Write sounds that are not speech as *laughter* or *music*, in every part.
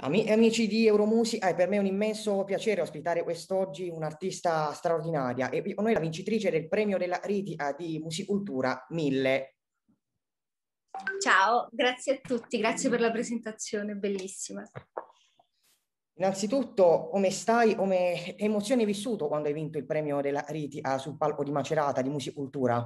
Amici di Euromusica, è eh, per me un immenso piacere ospitare quest'oggi un'artista straordinaria e con noi la vincitrice del premio della Ritica di Musicultura 1000. Ciao, grazie a tutti, grazie per la presentazione, bellissima. Innanzitutto, come stai, come emozioni hai vissuto quando hai vinto il premio della Ritica sul palco di Macerata di Musicultura?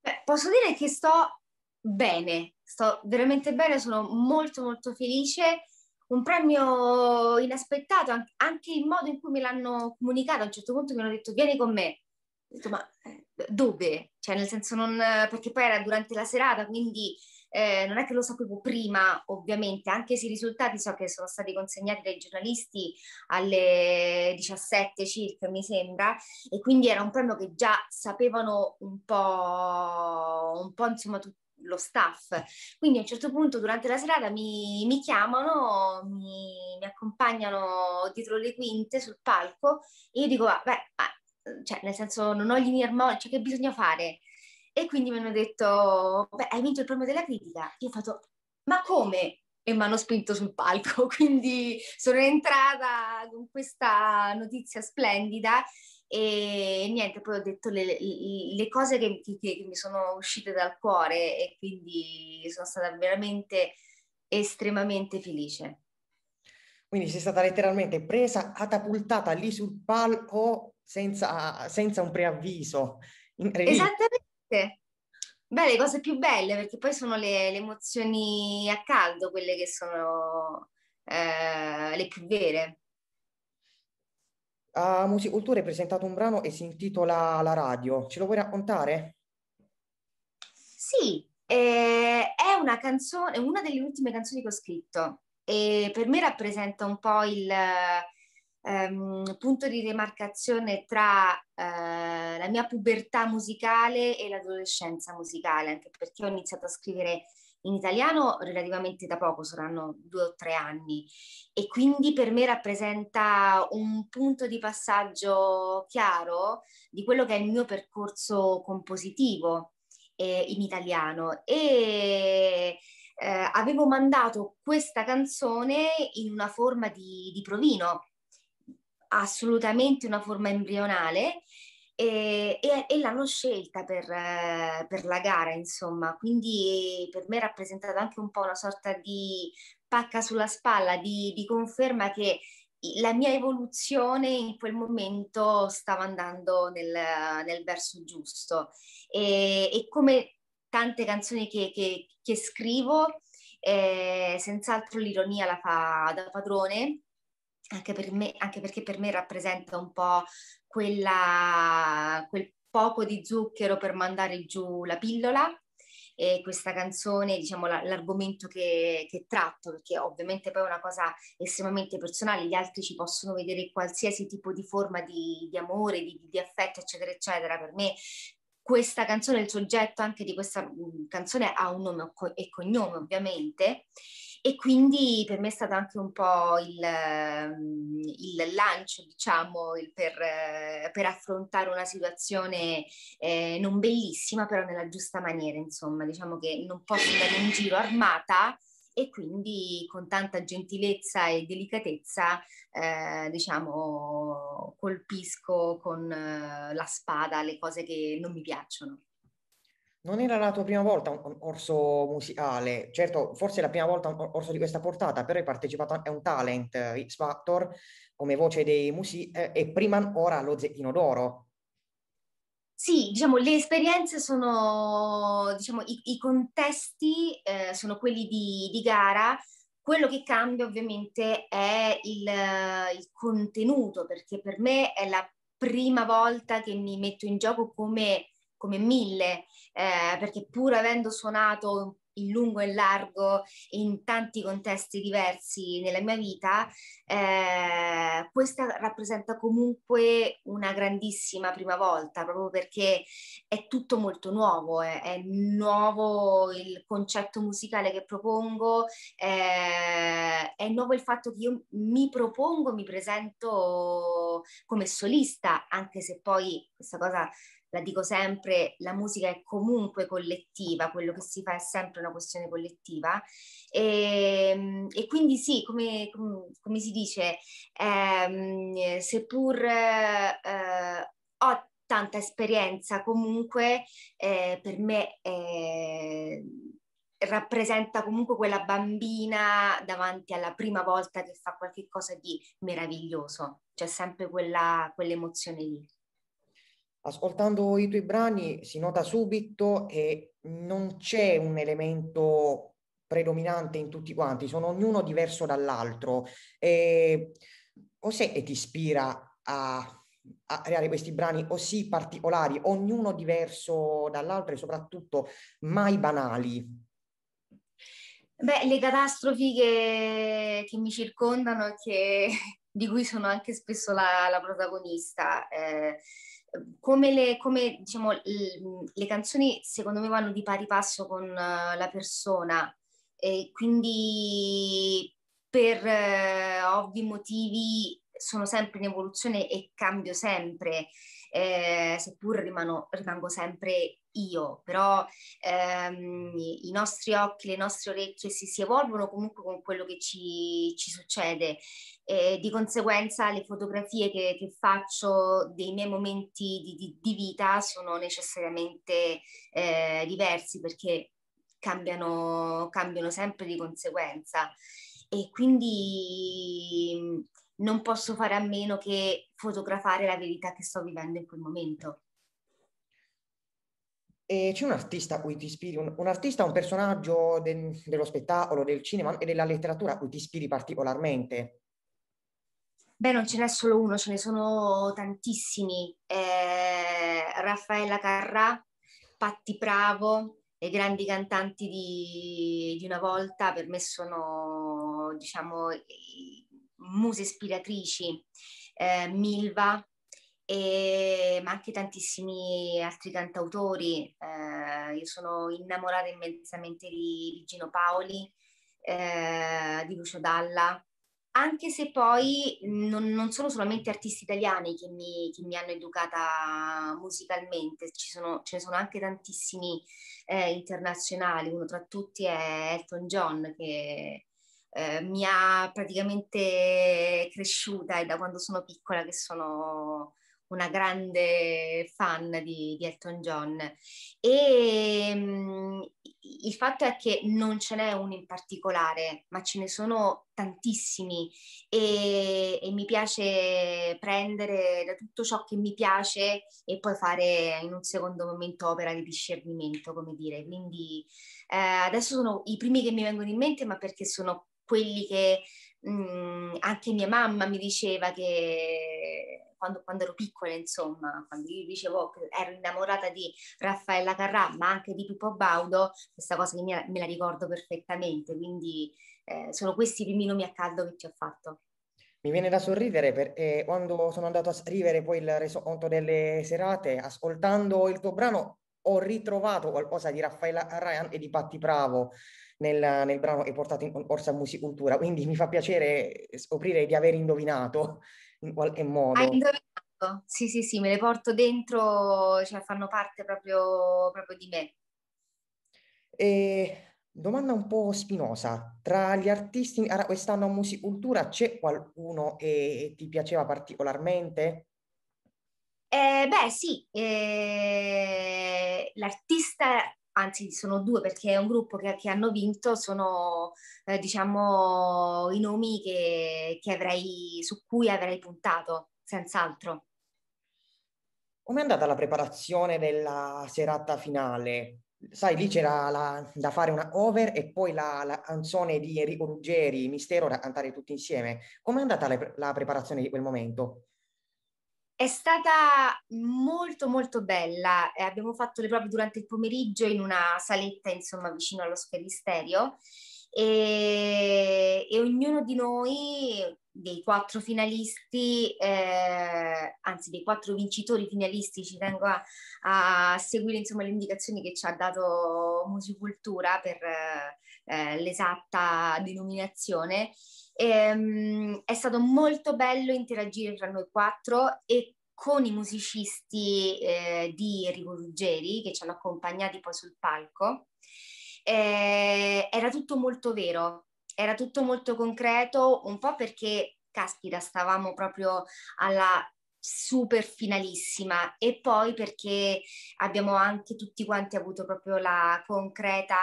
Beh, posso dire che sto bene, sto veramente bene, sono molto molto felice un premio inaspettato, anche il modo in cui me l'hanno comunicato, a un certo punto mi hanno detto vieni con me. Ho detto ma eh, dove? Cioè nel senso non, perché poi era durante la serata, quindi eh, non è che lo sapevo prima, ovviamente, anche se i risultati so che sono stati consegnati dai giornalisti alle 17 circa, mi sembra, e quindi era un premio che già sapevano un po', un po' insomma, tutti lo staff. Quindi a un certo punto durante la serata mi, mi chiamano, mi, mi, accompagnano dietro le quinte sul palco e io dico, ah, beh, ah, cioè, nel senso non ho gli linee armoniche, cioè, che bisogna fare? E quindi mi hanno detto, beh, hai vinto il premio della critica. Io ho fatto, ma come? e mi hanno spinto sul palco, *laughs* quindi sono entrata con questa notizia splendida e niente, poi ho detto le, le cose che, che, che, mi sono uscite dal cuore e quindi sono stata veramente estremamente felice. Quindi sei stata letteralmente presa, catapultata lì sul palco senza, senza un preavviso. Esattamente. Beh, le cose più belle, perché poi sono le, le emozioni a caldo, quelle che sono eh, le più vere. A Musicultura hai presentato un brano e si intitola La radio. Ce lo vuoi raccontare? Sì, eh, è una canzone, una delle ultime canzoni che ho scritto e per me rappresenta un po' il ehm, punto di demarcazione tra eh, la mia pubertà musicale e l'adolescenza musicale, anche perché ho iniziato a scrivere in italiano relativamente da poco, saranno due o tre anni, e quindi per me rappresenta un punto di passaggio chiaro di quello che è il mio percorso compositivo eh, in italiano. E eh, avevo mandato questa canzone in una forma di, di provino assolutamente una forma embrionale e, e, e l'hanno scelta per, eh, per, la gara, insomma, quindi per me è rappresentata anche un po' una sorta di pacca sulla spalla, di, di conferma che la mia evoluzione in quel momento stava andando nel, nel verso giusto e, e, come tante canzoni che, che, che scrivo, eh, senz'altro l'ironia la fa da padrone anche, per me, anche perché per me rappresenta un po' quella, quel poco di zucchero per mandare giù la pillola e questa canzone, diciamo la, l'argomento che, che, tratto, perché ovviamente poi è una cosa estremamente personale, gli altri ci possono vedere qualsiasi tipo di forma di, di amore, di, di, affetto, eccetera, eccetera. Per me questa canzone, il soggetto anche di questa mm, canzone ha un nome e cognome ovviamente e quindi per me è stato anche un po' il, mm, il lancio, diciamo, il per, eh, per, affrontare una situazione eh, non bellissima, però nella giusta maniera, insomma, diciamo che non posso andare in giro armata e quindi con tanta gentilezza e delicatezza eh, diciamo colpisco con eh, la spada le cose che non mi piacciono. Non era la tua prima volta un orso musicale, certo forse la prima volta un orso di questa portata, però hai partecipato a un talent eh, X Factor come voce dei musi eh, e prima ora lo Zecchino d'Oro. Sì, diciamo, le esperienze sono, diciamo, i, i contesti eh, sono quelli di, di, gara. Quello che cambia ovviamente è il, il, contenuto, perché per me è la prima volta che mi metto in gioco come come mille, eh, perché pur avendo suonato in lungo e in largo in tanti contesti diversi nella mia vita, eh, questa rappresenta comunque una grandissima prima volta, proprio perché è tutto molto nuovo, eh, è nuovo il concetto musicale che propongo, eh, è nuovo il fatto che io mi propongo, mi presento come solista, anche se poi questa cosa la dico sempre, la musica è comunque collettiva, quello che si fa è sempre una questione collettiva. E, ehm, e quindi sì, come, come si dice, ehm, seppur eh, ho tanta esperienza, comunque eh, per me... Eh, rappresenta comunque quella bambina davanti alla prima volta che fa qualcosa di meraviglioso, c'è sempre quella, quell'emozione lì ascoltando i tuoi brani si nota subito che non c'è un elemento predominante in tutti quanti, sono ognuno diverso dall'altro. E cos'è che ti ispira a, a creare questi brani così particolari, ognuno diverso dall'altro e soprattutto mai banali? Beh, le catastrofi che, che mi circondano e *laughs* di cui sono anche spesso la, la protagonista. Eh come, le, come diciamo, le, canzoni secondo me vanno di pari passo con eh, la persona, e quindi per eh, ovvi motivi sono sempre in evoluzione e cambio sempre eh, seppur rimano, rimango sempre io, però ehm, i nostri occhi, le nostre orecchie si, si evolvono comunque con quello che ci, ci succede. E di conseguenza le fotografie che, che faccio dei miei momenti di, di, di vita sono necessariamente eh, diversi perché cambiano, cambiano sempre di conseguenza. E quindi non posso fare a meno che fotografare la verità che sto vivendo in quel momento. E c'è un artista a cui ti ispiri, un, un artista, un personaggio de, dello spettacolo, del cinema e della letteratura a cui ti ispiri particolarmente? Beh, non ce n'è solo uno, ce ne sono tantissimi. Eh, Raffaella Carrà, Patti Pravo, i grandi cantanti di, di una volta, per me sono, diciamo, muse ispiratrici, eh, Milva, e, ma anche tantissimi altri cantautori. Eh, io sono innamorata immensamente di, di Gino Paoli, eh, di Lucio Dalla, anche se poi non, non sono solamente artisti italiani che mi, che mi hanno educata musicalmente, sono, ce ne sono anche tantissimi eh, internazionali, uno tra tutti è Elton John che eh, mi ha praticamente cresciuta e da quando sono piccola che sono una grande fan di, di Elton John e mh, mm, il fatto è che non ce n'è uno in particolare, ma ce ne sono tantissimi e, e, mi piace prendere da tutto ciò che mi piace e poi fare in un secondo momento opera di discernimento, come dire. Quindi eh, adesso sono i primi che mi vengono in mente, ma perché sono quelli che mh, mm, anche mia mamma mi diceva che quando, quando, ero piccola, insomma, quando io dicevo che ero innamorata di Raffaella Carrà, ma anche di Pippo Baudo, questa cosa me, me la ricordo perfettamente, quindi eh, sono questi i primi nomi a caldo che ti ho fatto. Mi viene da sorridere perché eh, quando sono andato a scrivere poi il resoconto delle serate, ascoltando il tuo brano, ho ritrovato qualcosa di Raffaella Ryan e di Patti Bravo nel, nel brano che portato in corso a Musicultura, quindi mi fa piacere scoprire di aver indovinato in qualche modo. Hai indovinato? Sì, sì, sì, me le porto dentro, cioè fanno parte proprio, proprio di me. E domanda un po' spinosa, tra gli artisti quest'anno a Musicultura c'è qualcuno che ti piaceva particolarmente? Eh, beh sì, eh l'artista anzi sono due perché è un gruppo che, che hanno vinto, sono eh, diciamo i nomi che, che avrei, su cui avrei puntato, senz'altro. Come è andata la preparazione della serata finale? Sai, lì c'era la, da fare una over e poi la, canzone di Enrico Ruggeri, Mistero, da cantare tutti insieme. Come è andata la, la preparazione di quel momento? È stata molto molto bella, eh, abbiamo fatto le prove durante il pomeriggio in una saletta insomma vicino allo sferisterio e, e ognuno di noi, dei quattro finalisti, eh, anzi dei quattro vincitori finalisti, ci tengo a, a, seguire insomma le indicazioni che ci ha dato Musicultura per eh, l'esatta denominazione, e, ehm, è stato molto bello interagire tra noi quattro e con i musicisti eh, di Enrico Ruggeri che ci hanno accompagnati poi sul palco. Eh, era tutto molto vero, era tutto molto concreto, un po' perché, caspita, stavamo proprio alla super finalissima e poi perché abbiamo anche tutti quanti avuto proprio la concreta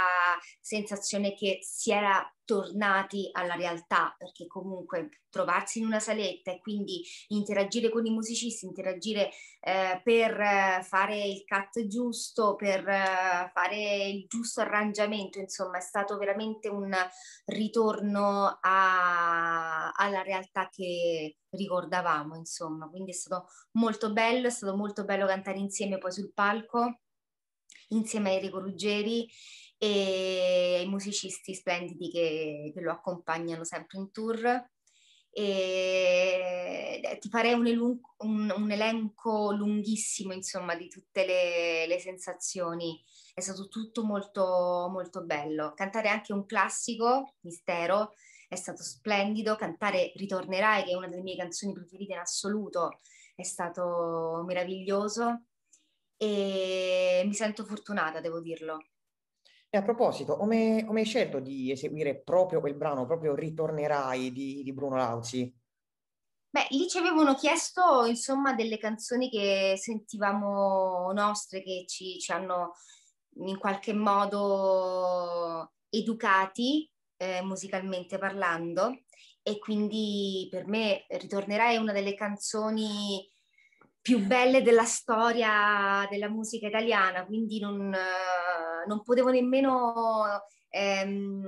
sensazione che si era tornati alla realtà, perché comunque trovarsi in una saletta e quindi interagire con i musicisti, interagire eh, per eh, fare il cut giusto, per eh, fare il giusto arrangiamento, insomma è stato veramente un ritorno a, alla realtà che ricordavamo, insomma, quindi è stato molto bello, è stato molto bello cantare insieme poi sul palco insieme a Enrico Ruggeri e ai musicisti splendidi che, che lo accompagnano sempre in tour. E eh, ti farei un, elenco, un, un elenco lunghissimo, insomma, di tutte le, le, sensazioni. È stato tutto molto, molto bello. Cantare anche un classico, Mistero, è stato splendido. Cantare Ritornerai, che è una delle mie canzoni preferite in assoluto, è stato meraviglioso. E mi sento fortunata, devo dirlo. E a proposito, come hai scelto di eseguire proprio quel brano, proprio Ritornerai di, di Bruno Lauzi? Beh, lì ci avevano chiesto, insomma, delle canzoni che sentivamo nostre, che ci, ci hanno in qualche modo educati eh, musicalmente parlando e quindi per me Ritornerai è una delle canzoni più belle della storia della musica italiana, quindi non, eh, non potevo nemmeno ehm,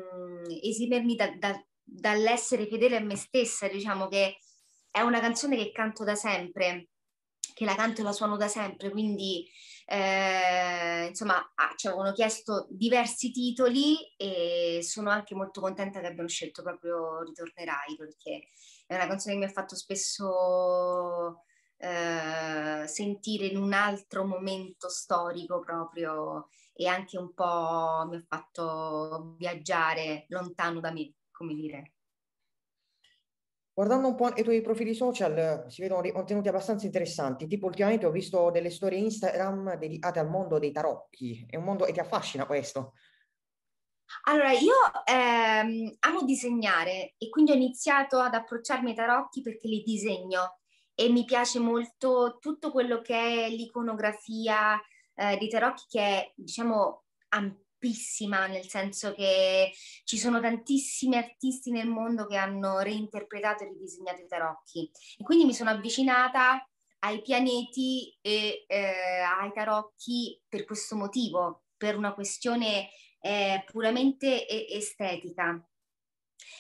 esimermi da, da, dall'essere fedele a me stessa, diciamo che è una canzone che canto da sempre, che la canto e la suono da sempre, quindi eh, insomma ah, ci avevano chiesto diversi titoli e sono anche molto contenta che abbiano scelto proprio Ritornerai perché è una canzone che mi ha fatto spesso eh, sentire in un altro momento storico proprio e anche un po' mi ha fatto viaggiare lontano da me, come dire. Guardando un po' i tuoi profili social eh, si vedono dei contenuti abbastanza interessanti, tipo ultimamente ho visto delle storie Instagram dedicate al mondo dei tarocchi, è un mondo che ti affascina questo? Allora, io ehm, amo disegnare e quindi ho iniziato ad approcciarmi ai tarocchi perché li disegno e mi piace molto tutto quello che è l'iconografia eh, di Tarocchi che è diciamo ampissima nel senso che ci sono tantissimi artisti nel mondo che hanno reinterpretato e ridisegnato i tarocchi e quindi mi sono avvicinata ai pianeti e eh, ai tarocchi per questo motivo, per una questione eh, puramente estetica.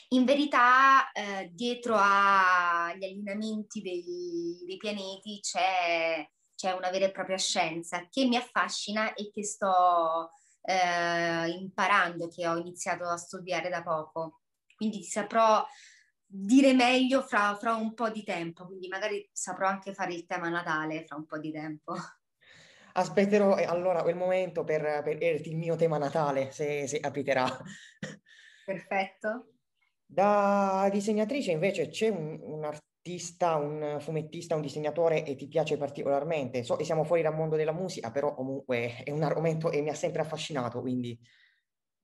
In verità, eh, dietro agli allineamenti dei, dei pianeti c'è, c'è, una vera e propria scienza che mi affascina e che sto eh, imparando, che ho iniziato a studiare da poco. Quindi ti saprò dire meglio fra, fra, un po' di tempo, quindi magari saprò anche fare il tema Natale fra un po' di tempo. Aspetterò allora quel momento per, per il mio tema Natale, se, se capiterà. Perfetto. Da disegnatrice invece c'è un, un artista, un fumettista, un disegnatore e ti piace particolarmente? So che siamo fuori dal mondo della musica, però comunque è un argomento e mi ha sempre affascinato, quindi...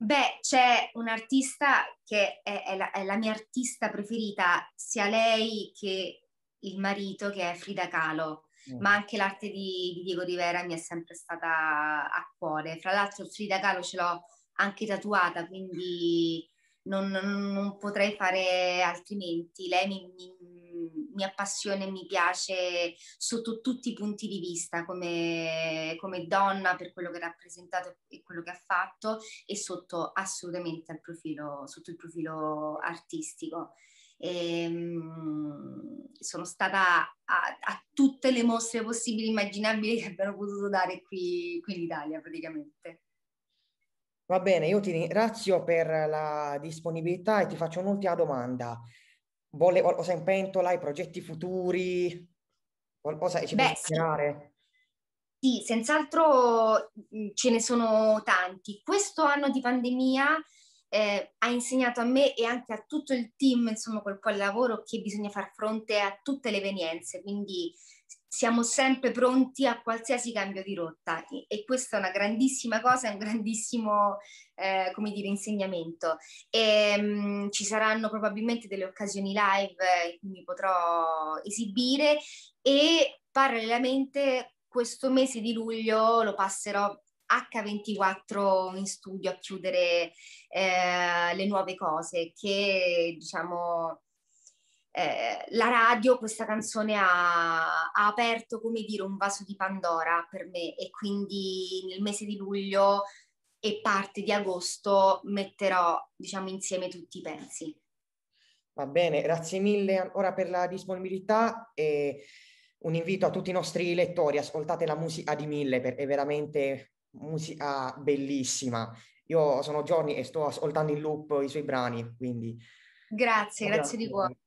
Beh, c'è un artista che è, è, la, è, la, mia artista preferita, sia lei che il marito, che è Frida Kahlo, mm. ma anche l'arte di, di, Diego Rivera mi è sempre stata a cuore. Fra l'altro Frida Kahlo ce l'ho anche tatuata, quindi non, non potrei fare altrimenti. Lei mi, mi, mi appassiona e mi piace sotto tutti i punti di vista, come, come donna per quello che ha rappresentato e quello che ha fatto e sotto assolutamente al profilo, sotto il profilo artistico. E, ehm, sono stata a, a, tutte le mostre possibili e immaginabili che abbiano potuto dare qui, qui in Italia praticamente. Va bene, io ti ringrazio per la disponibilità e ti faccio un'ultima domanda. Vuole qualcosa in pentola, i progetti futuri, qualcosa che ci puoi chiacchierare? Sì, senz'altro mm, ce ne sono tanti. Questo anno di pandemia eh, ha insegnato a me e anche a tutto il team, insomma, col quale lavoro, che bisogna far fronte a tutte le evenienze, quindi siamo sempre pronti a qualsiasi cambio di rotta e, e questa è una grandissima cosa, è un grandissimo, eh, come dire, insegnamento. E, ehm, mh, ci saranno probabilmente delle occasioni live eh, in cui mi potrò esibire e parallelamente questo mese di luglio lo passerò H24 in studio a chiudere eh, le nuove cose che diciamo eh, la radio questa canzone ha, ha, aperto come dire un vaso di Pandora per me e quindi nel mese di luglio e parte di agosto metterò diciamo insieme tutti i pezzi. Va bene, grazie mille ancora per la disponibilità e un invito a tutti i nostri lettori, ascoltate la musica di mille perché è veramente musica bellissima. Io sono giorni e sto ascoltando in loop i suoi brani, quindi... Grazie, grazie, grazie di cuore.